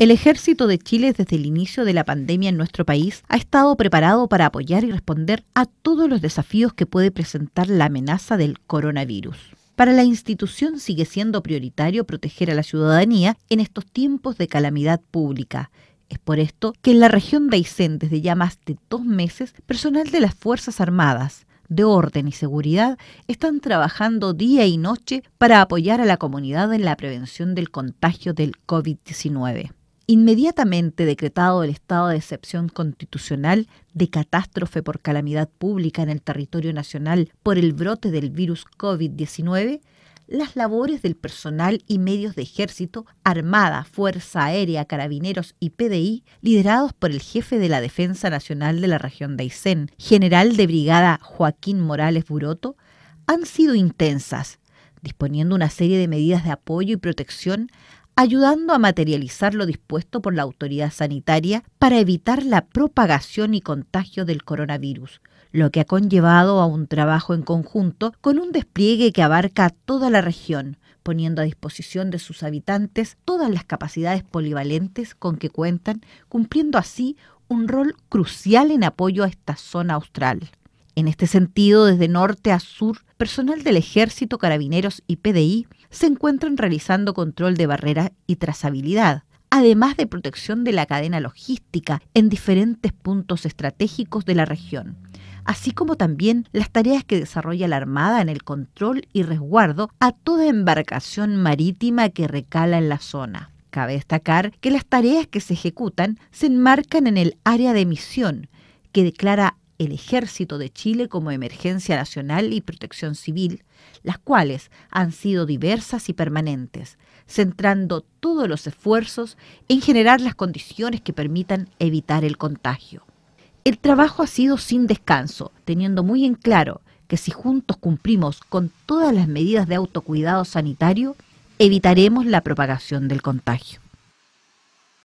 El ejército de Chile desde el inicio de la pandemia en nuestro país ha estado preparado para apoyar y responder a todos los desafíos que puede presentar la amenaza del coronavirus. Para la institución sigue siendo prioritario proteger a la ciudadanía en estos tiempos de calamidad pública. Es por esto que en la región de Aysén desde ya más de dos meses, personal de las Fuerzas Armadas, de orden y seguridad están trabajando día y noche para apoyar a la comunidad en la prevención del contagio del COVID-19. Inmediatamente decretado el estado de excepción constitucional de catástrofe por calamidad pública en el territorio nacional por el brote del virus COVID-19, las labores del personal y medios de ejército, armada, fuerza aérea, carabineros y PDI, liderados por el jefe de la Defensa Nacional de la región de Aysén, general de brigada Joaquín Morales Buroto, han sido intensas, disponiendo una serie de medidas de apoyo y protección ayudando a materializar lo dispuesto por la autoridad sanitaria para evitar la propagación y contagio del coronavirus, lo que ha conllevado a un trabajo en conjunto con un despliegue que abarca toda la región, poniendo a disposición de sus habitantes todas las capacidades polivalentes con que cuentan, cumpliendo así un rol crucial en apoyo a esta zona austral. En este sentido, desde norte a sur, personal del Ejército, Carabineros y PDI se encuentran realizando control de barreras y trazabilidad, además de protección de la cadena logística en diferentes puntos estratégicos de la región, así como también las tareas que desarrolla la Armada en el control y resguardo a toda embarcación marítima que recala en la zona. Cabe destacar que las tareas que se ejecutan se enmarcan en el área de misión, que declara el Ejército de Chile como Emergencia Nacional y Protección Civil, las cuales han sido diversas y permanentes, centrando todos los esfuerzos en generar las condiciones que permitan evitar el contagio. El trabajo ha sido sin descanso, teniendo muy en claro que si juntos cumplimos con todas las medidas de autocuidado sanitario, evitaremos la propagación del contagio.